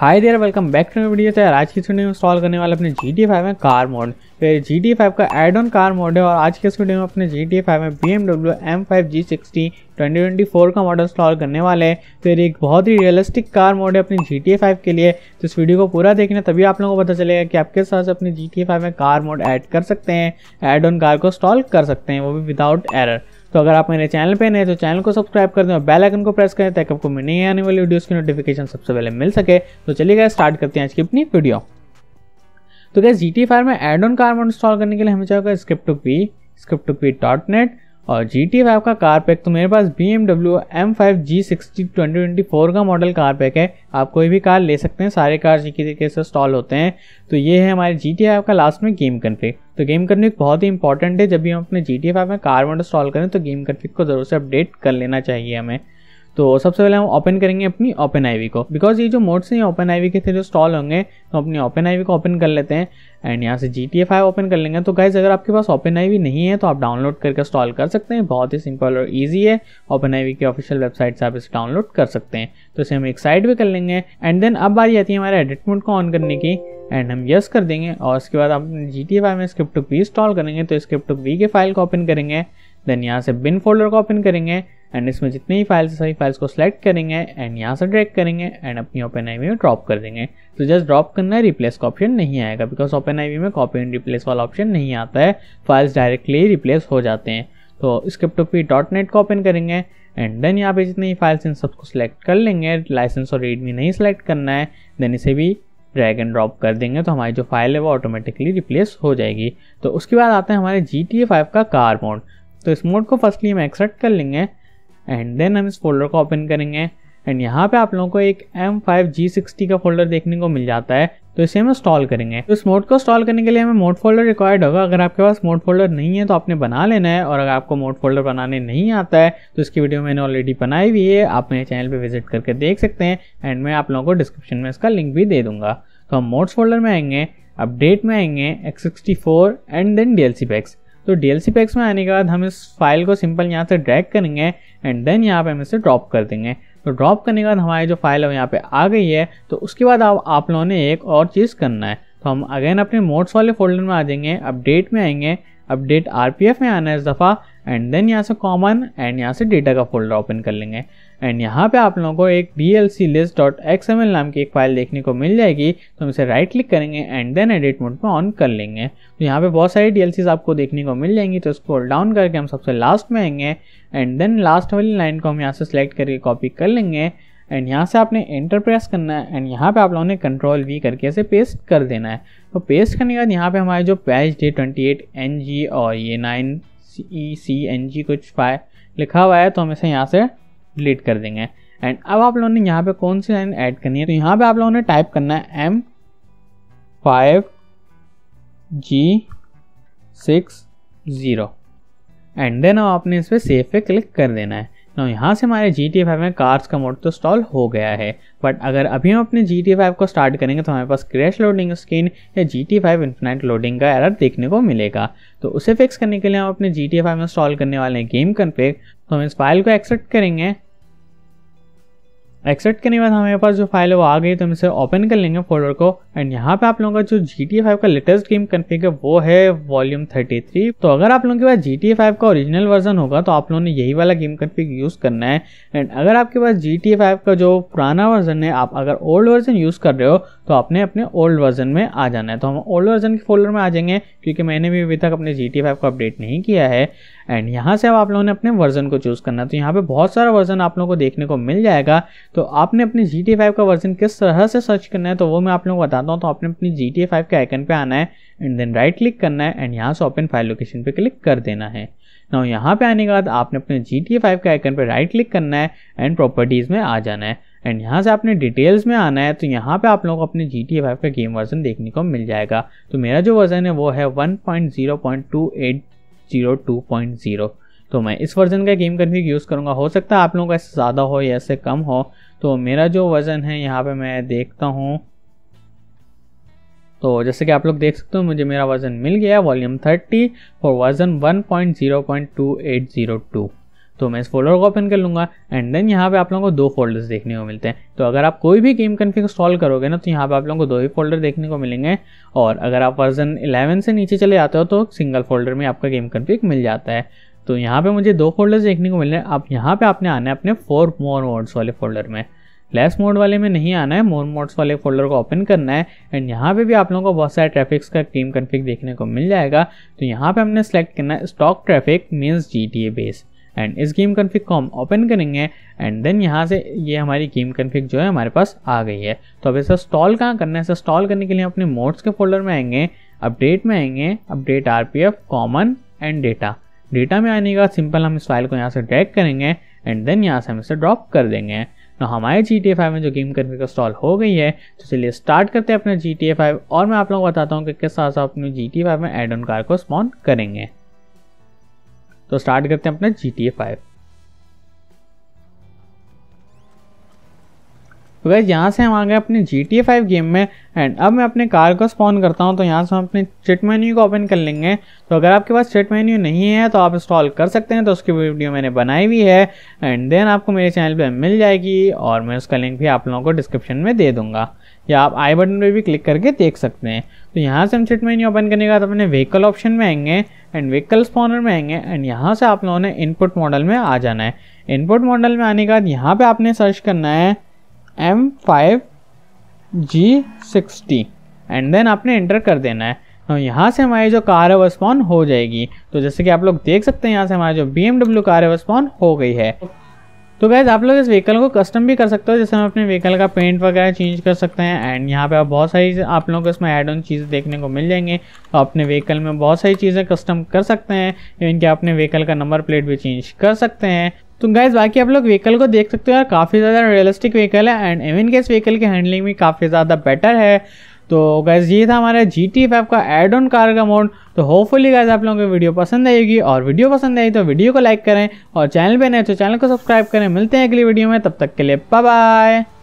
hi there welcome back to video तो यार आज की वीडियो में इंस्टॉल करने वाले अपने जी टी फाइव में कार मोड फिर जी टी फाइव का एड ऑन कार मोड है और आज के इस वीडियो में अपने जी टी फाइव में B M W M five G sixty twenty twenty four का मॉडल इंस्टॉल करने वाले हैं फिर तो एक बहुत ही रियलिस्टिक कार मोड है अपनी जी टी फाइव के लिए तो इस वीडियो को पूरा देखना तभी आप लोगों को पता चलेगा कि आप किस तरह से अपनी जी टी फाइव में कार मोड ऐड कर सकते हैं एड ऑन कार को इंस्टॉल कर सकते हैं वो भी विदाउट एरर तो अगर आप मेरे चैनल पर नए तो चैनल को सब्सक्राइब कर दें और बेल आइकन को प्रेस करें ताकि आपको मैं नई आने वाली वीडियोज़ की नोटिफिकेशन सबसे पहले मिल सके तो चलिए स्टार्ट करते हैं आज की अपनी वीडियो तो क्या जी टी फायर में एड ऑन कार्बन इंस्टॉल करने के लिए हमें चाहिए script two P script two P dot net और जी टी फाइव का कार पैक तो मेरे पास B M W M five G sixty twenty twenty four का मॉडल कार पैक है आप कोई भी कार ले सकते हैं सारे कार्स एक तरीके से इंस्टॉल होते हैं तो ये है हमारे जी टी फाइव का लास्ट में गेम कन्फिग तो गेम कन्फ्रिक बहुत ही इंपॉर्टेंट है जब भी हम अपने जी टी फाइव में कार मॉडल स्टॉल करें तो गेम कन्फिग को ज़रूर से अपडेट कर लेना चाहिए हमें तो सबसे पहले हम ओपन करेंगे अपनी ओपन आईवी को बिकॉज ये जो मोड्स हैं ओपन आईवी के थे जो स्टॉल होंगे तो अपनी ओपन आईवी को ओपन कर लेते हैं एंड यहाँ से जी टी फाइव ओपन कर लेंगे तो गाइज अगर आपके पास ओपन आईवी नहीं है तो आप डाउनलोड करके इंस्टॉल कर सकते हैं बहुत ही सिंपल और ईजी है ओपन आईवी की ऑफिशियल वेबसाइट से आप इसे डाउनलोड कर सकते हैं तो इसे हम एक साइड भी कर लेंगे एंड देन अब बारी आती है हमारे एडिट मोड को ऑन करने की एंड हम यस कर देंगे और उसके बाद आप जी टी में स्क्रिप्ट टुक वी इंस्टॉल करेंगे तो स्क्रिप्ट वी के फाइल को ओपन करेंगे देन यहाँ से बिन फोल्डर को ओपन करेंगे एंड इसमें जितनी भी फाइल्स सभी फाइल्स को सिलेक्ट करेंगे एंड यहाँ से ड्रैग करेंगे एंड अपनी ओपन आई में ड्रॉप कर देंगे तो जस्ट ड्रॉप करना है रिप्लेस का ऑप्शन नहीं आएगा बिकॉज ओपन आई में कॉपी एंड रिप्लेस वाला ऑप्शन नहीं आता है फाइल्स डायरेक्टली रिप्लेस हो जाते हैं तो स्क्रिप्ट पी डॉट नेट को ओपन करेंगे एंड देन यहाँ पे जितनी फाइल्स इन सबको सिलेक्ट कर लेंगे लाइसेंस और रेडमी नहीं सिलेक्ट करना है देन इसे भी ड्रैग एंड ड्रॉप कर देंगे तो हमारी जो फाइल है वो ऑटोमेटिकली रिप्लेस हो जाएगी तो उसके बाद आते हैं हमारे जी टी फाइव का कार मोड तो इस मोड को फर्स्टली हम एक्सेप्ट कर लेंगे एंड देन हम इस फोल्डर को ओपन करेंगे एंड यहाँ पे आप लोगों को एक सिक्सटी का फोल्डर देखने को मिल जाता है तो इसे हम इंस्टॉल करेंगे तो इस मोड को इंस्टॉल करने के लिए हमें मोड फोल्डर रिक्वायर्ड होगा अगर आपके पास मोड फोल्डर नहीं है तो आपने बना लेना है और अगर आपको मोड फोल्डर बनाने नहीं आता है तो इसकी वीडियो मैंने ऑलरेडी बनाई हुई है आप मेरे चैनल पर विजिट करके देख सकते हैं एंड मैं आप लोगों को डिस्क्रिप्शन में इसका लिंक भी दे दूंगा तो हम मोड्स फोल्डर में आएंगे अपडेट में आएंगे X sixty four and then D L C packs तो डी एल सी पैक्स में आने के बाद हम इस फाइल को सिंपल यहाँ से ड्रैग करेंगे एंड देन यहाँ पे हम इसे ड्रॉप कर देंगे तो ड्रॉप करने के बाद हमारी जो फाइल है यहाँ पे आ गई है तो उसके बाद आप आप लोगों ने एक और चीज़ करना है तो हम अगेन अपने मोड्स वाले फोल्डर में आ जाएंगे अपडेट में आएंगे अपडेट आर में आना है इस दफ़ा एंड देन यहाँ से कॉमन एंड यहाँ से डेटा का फोल्डर ओपन कर लेंगे एंड यहाँ पे आप लोगों को एक D L C list dot X M L नाम की एक फाइल देखने को मिल जाएगी तो हम इसे राइट क्लिक करेंगे एंड देन एडिट मोड में ऑन कर लेंगे तो यहाँ पे बहुत सारी डी एल सी आपको देखने को मिल जाएंगी तो स्क्रॉल डाउन करके हम सबसे लास्ट में आएंगे एंड देन लास्ट वाली लाइन को हम यहाँ से सेलेक्ट करके कॉपी कर लेंगे एंड यहाँ से आपने एंटर प्रेस करना है एंड यहाँ पे आप लोगों ने कंट्रोल वी करके इसे पेस्ट कर देना है तो पेस्ट करने के बाद यहाँ पे हमारे जो patch day twenty eight N G और ये नाइन ई सी एन जी कुछ पाए लिखा हुआ है तो हम इसे यहाँ से डिलीट कर देंगे एंड अब आप लोगों ने यहाँ पे कौन सी लाइन ऐड करनी है तो यहाँ पे आप लोगों ने टाइप करना है M five G six zero and then आपने इस पर सेव पे क्लिक कर देना है ना यहाँ से हमारे जी टी फाइव में कार्स का मोड तो इंस्टॉल हो गया है बट अगर अभी हम अपने जी टी फाइव को स्टार्ट करेंगे तो हमारे पास क्रैश लोडिंग स्क्रीन या G T five infinite loading का एरर देखने को मिलेगा तो उसे फिक्स करने के लिए हम अपने जी टी फाइव में इंस्टॉल करने वाले हैं गेम पे तो हम इस फाइल को एक्सेप्ट करेंगे एक्सेप्ट करने के बाद हमारे पास जो फाइल है वो आ गई तो हम इसे ओपन कर लेंगे फोल्डर को एंड यहाँ पे आप लोगों का जो जी टी फाइव का लेटेस्ट गेम कन्फिग है वो है वॉल्यूम थर्टी थ्री तो अगर आप लोगों के पास जी टी फाइव का ओरिजिनल वर्जन होगा तो आप लोगों ने यही वाला गेम कन्फिग यूज़ करना है एंड अगर आपके पास जी टी फाइव का जो पुराना वर्जन है आप अगर ओल्ड वर्जन यूज़ कर रहे हो तो आपने अपने ओल्ड वर्जन में आ जाना है तो हम ओल्ड वर्जन के फोल्डर में आ जाएंगे क्योंकि मैंने भी अभी तक अपने जी टी फाइव को अपडेट नहीं किया है एंड यहाँ से अब आप लोगों ने अपने वर्जन को चूज़ करना है तो यहाँ पे बहुत सारा वर्जन आप लोगों को देखने को मिल जाएगा तो आपने अपने जी टी फाइव का वर्जन किस तरह से सर्च करना है तो वो मैं आप लोगों को बताता हूँ तो आपने अपनी जी टी फाइव के आइकन पे आना है एंड देन राइट क्लिक करना है एंड यहाँ से ओपन फाइल लोकेशन पे क्लिक कर देना है ना यहाँ पे आने के बाद आपने अपने जी टी फाइव के आइकन पे राइट क्लिक करना है एंड प्रॉपर्टीज़ में आ जाना है एंड यहाँ से आपने डिटेल्स में आना है तो यहाँ पे आप लोगों को अपने जी टी फाइव का गेम वर्जन देखने को मिल जाएगा तो मेरा जो वर्जन है वो है one point zero point two eight zero two point zero तो मैं इस वर्जन का गेम कन्फिग यूज़ करूँगा हो सकता है आप लोगों का इससे ज़्यादा हो या इससे कम हो तो मेरा जो वजन है यहाँ पे मैं देखता हूँ तो जैसे कि आप लोग देख सकते हो मुझे मेरा वजन मिल गया वॉल्यूम 30 और जीरो 1.0.2802 तो मैं इस फोल्डर को ओपन कर लूँगा एंड देन यहाँ पे आप लोगों को दो फोल्डर्स देखने को मिलते हैं तो अगर आप कोई भी गेम कन्फिग इंस्टॉल करोगे ना तो यहाँ पे आप लोगों को दो ही फोल्डर देखने को मिलेंगे और अगर आप वर्जन 11 से नीचे चले जाते हो तो सिंगल फोल्डर में आपका गेम कन्फिग मिल जाता है तो यहाँ पे मुझे दो फोल्डर्स देखने को मिल रहे हैं अब यहाँ पे आपने आना है अपने फोर मोर मोड्स वाले फोल्डर में लेस मोड वाले में नहीं आना है मोर मोड्स वाले फोल्डर को ओपन करना है एंड यहाँ पे भी आप लोगों को बहुत सारे ट्रैफिक्स का टीम कन्फिक देखने को मिल जाएगा तो यहाँ पे हमने सेलेक्ट करना है stock traffic means G T A base and इस गेम कन्फिक को हम ओपन करेंगे एंड देन यहाँ से ये हमारी गेम कन्फिक जो है हमारे पास आ गई है तो अब ऐसा स्टॉल कहाँ करना है ऐसा स्टॉल करने के लिए अपने मोड्स के फोल्डर में आएंगे अपडेट में आएंगे update R P F common and data data में आने का सिंपल हम इस फाइल को यहाँ से ड्रैग करेंगे एंड देन यहाँ से हम इसे ड्रॉप कर देंगे तो हमारे जी टी फाइव में जो गेम करके इंस्टॉल हो गई है तो चलिए स्टार्ट करते हैं अपने जी टी फाइव और मैं आप लोगों को बताता हूँ कि किस तरह से अपने जी टी फाइव में एड ऑन कार को स्पॉन करेंगे तो स्टार्ट करते हैं अपने जी टी फाइव तो गैस यहाँ से हम आ गए अपने जी टी फाइव गेम में एंड अब मैं अपने कार को स्पॉन करता हूँ तो यहाँ से हम अपने चिट मेन्यू को ओपन कर लेंगे तो अगर आपके पास चिट मेन्यू नहीं है तो आप इंस्टॉल कर सकते हैं तो उसकी वीडियो मैंने बनाई हुई है एंड देन आपको मेरे चैनल पर मिल जाएगी और मैं उसका लिंक भी आप लोगों को डिस्क्रिप्शन में दे दूँगा या आप आई बटन पर भी क्लिक करके देख सकते हैं तो यहाँ से हम चिट मेन्यू ओपन करने के बाद अपने व्हीकल ऑप्शन में आएंगे एंड व्हीकल स्पॉनर में आएंगे एंड यहाँ से आप लोगों ने इनपुट मॉडल में आ जाना है इनपुट मॉडल में आने के बाद यहाँ पर आपने सर्च करना है M five G sixty and then आपने इंटर कर देना है तो यहाँ से हमारी जो कार है वो स्पॉन हो जाएगी तो जैसे कि आप लोग देख सकते हैं यहाँ से हमारी जो बी कार है वो स्पॉन हो गई है तो गैज़ आप लोग इस व्हीकल को कस्टम भी कर सकते हो जैसे हम अपने व्हीकल का पेंट वगैरह चेंज कर सकते हैं एंड यहाँ पे आप बहुत सारी आप लोगों को इसमें ऐड ऑन चीज़ देखने को मिल जाएंगे तो अपने व्हीकल में बहुत सारी चीज़ें कस्टम कर सकते हैं इवन कि अपने व्हीकल का नंबर प्लेट भी चेंज कर सकते हैं तो गाइज बाकी आप लोग व्हीकल को देख सकते हो यार काफ़ी ज़्यादा रियलिस्टिक व्हीकल है एंड इवन के इस व्हीकल की हैंडलिंग भी काफ़ी ज़्यादा बेटर है तो गैस ये था हमारा जी टी फाइव का एड ऑन कार का मोड तो होपफुली गैज आप लोगों को वीडियो पसंद आएगी और वीडियो पसंद आई तो वीडियो को लाइक करें और चैनल पर नए तो चैनल को सब्सक्राइब करें मिलते हैं अगली वीडियो में तब तक के लिए बाय बाय